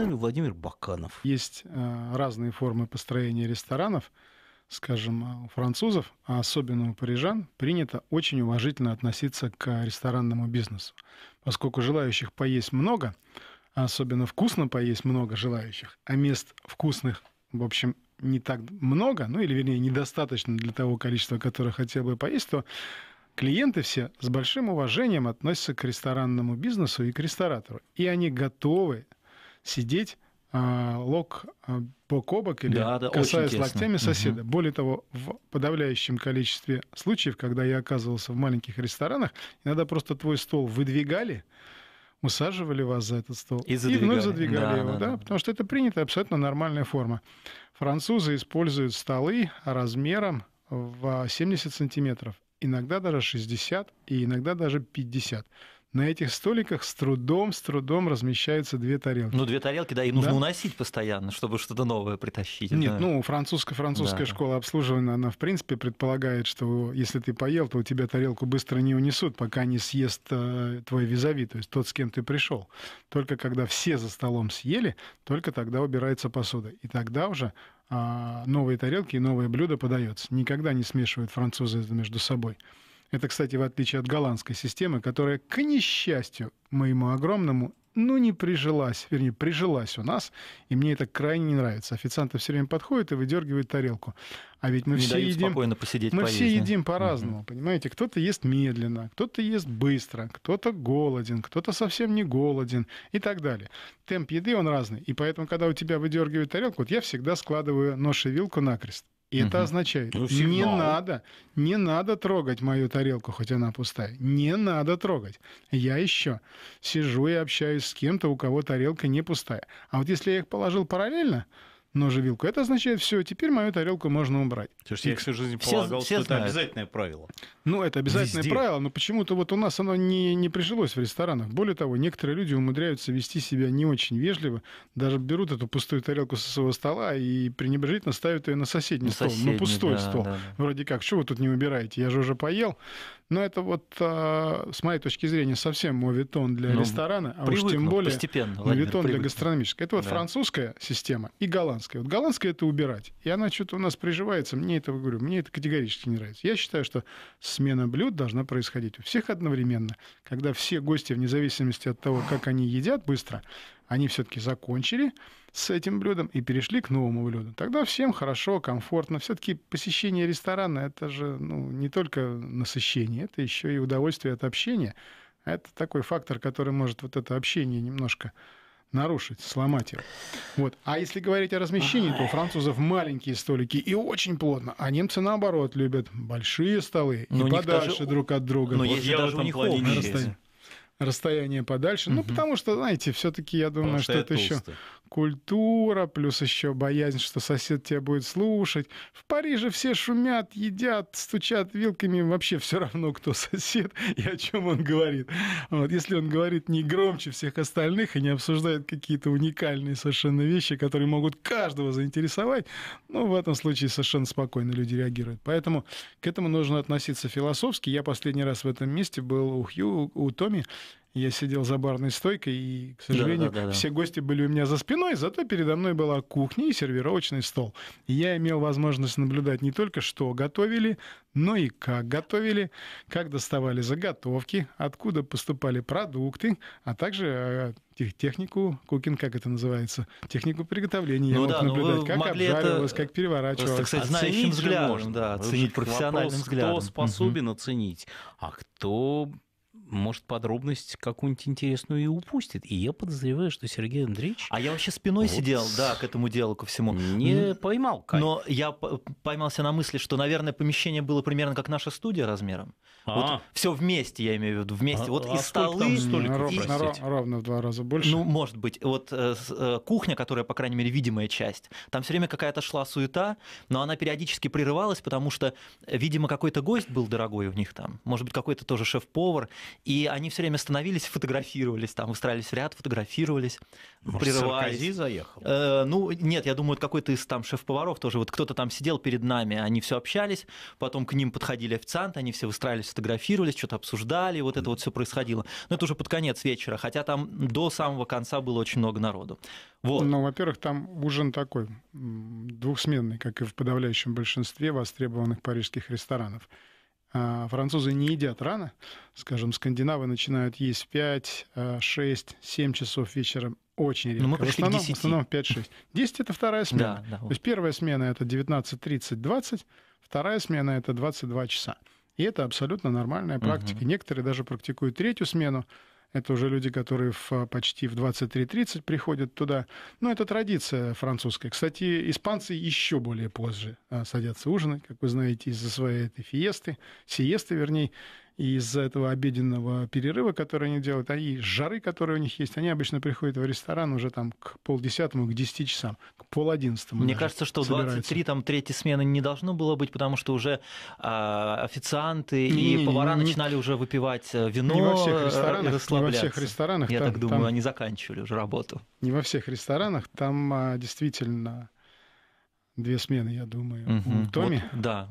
нами Владимир Баканов. Есть э, разные формы построения ресторанов. Скажем, э, у французов, а особенно у парижан, принято очень уважительно относиться к ресторанному бизнесу. Поскольку желающих поесть много, а особенно вкусно поесть много желающих, а мест вкусных, в общем, не так много, ну или, вернее, недостаточно для того количества, которое хотел бы поесть, то клиенты все с большим уважением относятся к ресторанному бизнесу и к ресторатору. И они готовы сидеть а, лок а, бок о бок или да, да, касаясь локтями соседа. Угу. Более того, в подавляющем количестве случаев, когда я оказывался в маленьких ресторанах, иногда просто твой стол выдвигали, усаживали вас за этот стол и, задвигали. и вновь задвигали да, его, да, да, да, потому что это принято, абсолютно нормальная форма. Французы используют столы размером в 70 а, сантиметров, иногда даже 60 и иногда даже 50 на этих столиках с трудом, с трудом размещаются две тарелки. Ну, две тарелки, да, и нужно да? уносить постоянно, чтобы что-то новое притащить. Нет, да. ну, французско-французская да. школа обслуживания, она, в принципе, предполагает, что если ты поел, то у тебя тарелку быстро не унесут, пока не съест э, твой визави, то есть тот, с кем ты пришел. Только когда все за столом съели, только тогда убирается посуда. И тогда уже э, новые тарелки и новые блюда подаются. Никогда не смешивают французы это между собой. Это, кстати, в отличие от голландской системы, которая, к несчастью моему огромному, ну, не прижилась, вернее, прижилась у нас, и мне это крайне не нравится. Официанты все время подходят и выдергивают тарелку. А ведь мы не все едим... спокойно посидеть, Мы поесть, все едим по-разному, угу. понимаете? Кто-то ест медленно, кто-то ест быстро, кто-то голоден, кто-то совсем не голоден и так далее. Темп еды, он разный. И поэтому, когда у тебя выдергивают тарелку, вот я всегда складываю нож и вилку накрест. И угу. это означает, ну, не надо, не надо трогать мою тарелку, хоть она пустая. Не надо трогать. Я еще сижу и общаюсь с кем-то, у кого тарелка не пустая. А вот если я их положил параллельно, вилку. Это означает, все, теперь мою тарелку можно убрать. То я всю жизнь полагал, все, что знают. это обязательное правило. Ну, это обязательное Везде. правило, но почему-то вот у нас оно не, не прижилось в ресторанах. Более того, некоторые люди умудряются вести себя не очень вежливо, даже берут эту пустую тарелку со своего стола и пренебрежительно ставят ее на соседний на стол, соседний, на пустой да, стол. Да. Вроде как, что вы тут не убираете, я же уже поел. Но это вот, а, с моей точки зрения, совсем мовитон для ну, ресторана, а уж тем более постепенно, мовитон для гастрономической. Это вот да. французская система и голландская. Вот голландская это убирать. И она что-то у нас приживается. Мне это, говорю, мне это категорически не нравится. Я считаю, что смена блюд должна происходить у всех одновременно, когда все гости, вне зависимости от того, как они едят быстро, они все-таки закончили с этим блюдом и перешли к новому блюду. Тогда всем хорошо, комфортно. Все-таки посещение ресторана это же ну, не только насыщение, это еще и удовольствие от общения. Это такой фактор, который может вот это общение немножко нарушить, сломать его. Вот. А если говорить о размещении, то у французов маленькие столики и очень плотно, а немцы, наоборот, любят большие столы Но и ну, подальше даже... друг от друга. Но ну, вот если даже у них общие расстояние подальше. Угу. Ну, потому что, знаете, все-таки я думаю, потому что, это толстый. еще культура, плюс еще боязнь, что сосед тебя будет слушать. В Париже все шумят, едят, стучат вилками, вообще все равно, кто сосед и о чем он говорит. Вот, если он говорит не громче всех остальных и не обсуждает какие-то уникальные совершенно вещи, которые могут каждого заинтересовать, ну, в этом случае совершенно спокойно люди реагируют. Поэтому к этому нужно относиться философски. Я последний раз в этом месте был у Хью, у Томи, я сидел за барной стойкой, и, к сожалению, да, да, да, все гости были у меня за спиной, зато передо мной была кухня и сервировочный стол. И я имел возможность наблюдать не только, что готовили, но и как готовили, как доставали заготовки, откуда поступали продукты, а также э, технику кукинг, как это называется, технику приготовления. Ну, я да, мог ну наблюдать, как обжаривалось, это... как переворачивалось. Это, кстати, Оценить взглядом, можно, да, оценить профессиональным вопрос, взглядом. Кто способен угу. оценить, а кто может, подробность какую-нибудь интересную и упустит. И я подозреваю, что Сергей Андреевич... А я вообще спиной вот сидел, да, к этому делу, ко всему. Не поймал кайф. Но я поймался на мысли, что, наверное, помещение было примерно как наша студия размером. А-а. Вот все вместе, я имею в виду, вместе. А, вот а и столы... и... Ровно, ровно в два раза больше. Ну, может быть. Вот э, э, кухня, которая, по крайней мере, видимая часть, там все время какая-то шла суета, но она периодически прерывалась, потому что, видимо, какой-то гость был дорогой у них там. Может быть, какой-то тоже шеф-повар и они все время становились, фотографировались, там устраивались в ряд, фотографировались, Может, прерывались. Саркози заехал? Э, ну, нет, я думаю, какой-то из там шеф-поваров тоже. Вот кто-то там сидел перед нами, они все общались, потом к ним подходили официанты, они все выстраивались, фотографировались, что-то обсуждали, вот mm. это вот все происходило. Но это уже под конец вечера, хотя там до самого конца было очень много народу. Вот. Ну, во-первых, там ужин такой, двухсменный, как и в подавляющем большинстве востребованных парижских ресторанов. А, французы не едят рано. Скажем, скандинавы начинают есть в 5, 6, 7 часов вечера очень ну, редко. Но мы пришли в основном, к 10. В основном 5-6. 10 это вторая смена. Да, да, вот. То есть первая смена это 19.30-20, вторая смена это 22 часа. И это абсолютно нормальная практика. Угу. Некоторые даже практикуют третью смену. Это уже люди, которые в, а, почти в 23-30 приходят туда. Но ну, это традиция французская. Кстати, испанцы еще более позже а, садятся ужинать, как вы знаете, из-за своей этой фиесты, сиесты, вернее из-за этого обеденного перерыва, который они делают, а и жары, которые у них есть, они обычно приходят в ресторан уже там к полдесятому, к десяти часам, к полодиннадцатому. Мне кажется, что в 23 там третьей смены не должно было быть, потому что уже э, официанты не, и не, повара не, не, начинали уже выпивать вино э, не во всех э, ресторанах, Не во всех ресторанах. Я там, так думаю, там, они заканчивали уже работу. Не во всех ресторанах. Там а, действительно Две смены, я думаю, угу. у Томми. Вот, да,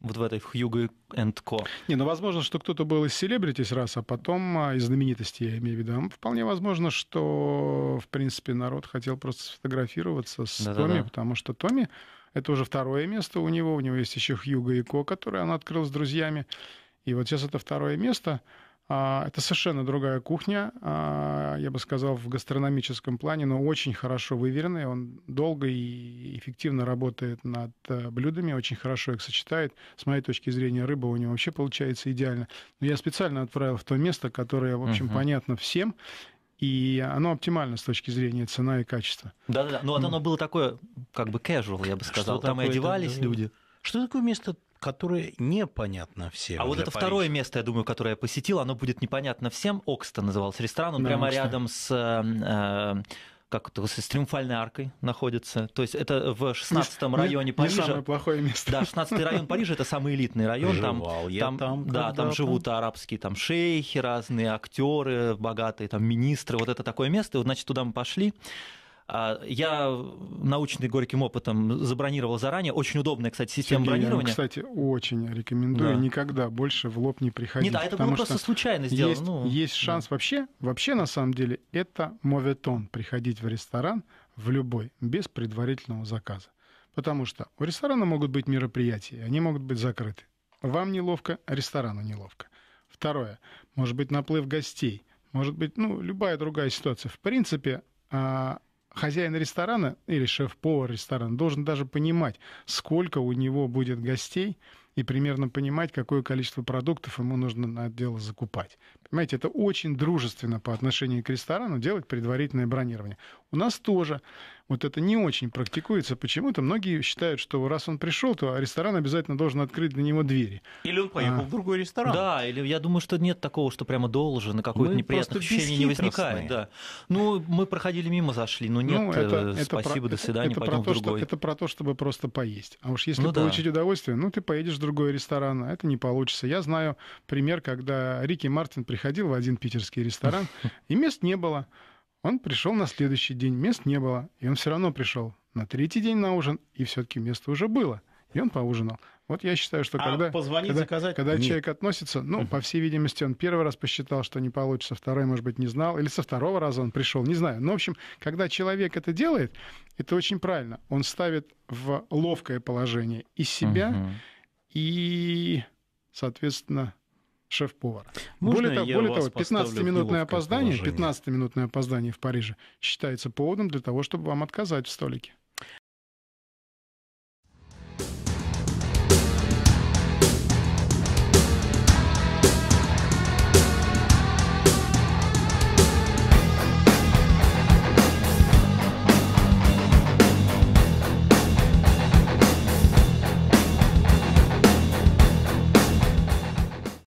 вот в этой в Хьюго энд Ко. Не, ну, возможно, что кто-то был из селебритис раз, а потом а, из знаменитостей, я имею в виду. Вполне возможно, что, в принципе, народ хотел просто сфотографироваться с Да-да-да. Томми, потому что Томми — это уже второе место у него. У него есть еще Хьюго и Ко, которые он открыл с друзьями. И вот сейчас это второе место — а, это совершенно другая кухня, а, я бы сказал, в гастрономическом плане, но очень хорошо выверенный. Он долго и эффективно работает над э, блюдами, очень хорошо их сочетает. С моей точки зрения, рыба у него вообще получается идеально. Но я специально отправил в то место, которое, в общем, uh-huh. понятно всем, и оно оптимально с точки зрения цена и качество. Да-да-да, но ну, вот оно было такое, как бы casual, я бы сказал. Что Там и одевались это? люди. Что такое место которое непонятно всем. А вот это Парижа. второе место, я думаю, которое я посетил, оно будет непонятно всем. Окста назывался ресторан, он да, прямо Окста. рядом с... Э, как это, с триумфальной аркой находится. То есть это в 16 не, районе не, Парижа. Не самое плохое место. Да, 16 район Парижа это самый элитный район. Там, я там, там, да, там живут арабские там шейхи разные, актеры богатые, там министры. Вот это такое место. И вот, значит, туда мы пошли. А, я научный горьким опытом забронировал заранее. Очень удобная, кстати, система Сергей, бронирования. Я, кстати, очень рекомендую да. никогда больше в лоб не приходить. Нет, да, это было просто случайно сделано. Есть, ну, есть шанс да. вообще, вообще на самом деле, это моветон приходить в ресторан в любой, без предварительного заказа. Потому что у ресторана могут быть мероприятия, они могут быть закрыты. Вам неловко, ресторану неловко. Второе, может быть наплыв гостей, может быть, ну, любая другая ситуация. В принципе, а, хозяин ресторана или шеф-повар ресторана должен даже понимать, сколько у него будет гостей, и примерно понимать, какое количество продуктов ему нужно на дело закупать. Понимаете, это очень дружественно по отношению к ресторану делать предварительное бронирование. У нас тоже вот это не очень практикуется. Почему-то многие считают, что раз он пришел, то ресторан обязательно должен открыть для него двери. Или он поехал а... в другой ресторан. Да, или я думаю, что нет такого, что прямо должен, и какое-то неприятное ощущение не возникает. Да. Ну, мы проходили мимо, зашли, но ну, нет, ну, это, э, это спасибо, про, до свидания, это, это пойдем про то, другой. Что, это про то, чтобы просто поесть. А уж если ну, получить да. удовольствие, ну, ты поедешь другой ресторан, а это не получится. Я знаю пример, когда Рики Мартин приходил в один питерский ресторан, и мест не было. Он пришел на следующий день, мест не было, и он все равно пришел на третий день на ужин, и все-таки место уже было, и он поужинал. Вот я считаю, что а когда, позвонить, когда, заказать? когда человек относится, ну, по всей видимости, он первый раз посчитал, что не получится, второй, может быть, не знал, или со второго раза он пришел, не знаю. Но, ну, в общем, когда человек это делает, это очень правильно. Он ставит в ловкое положение и себя, угу и, соответственно, шеф-повар. Более, того, более того, 15-минутное опоздание, 15-минутное опоздание в Париже считается поводом для того, чтобы вам отказать в столике.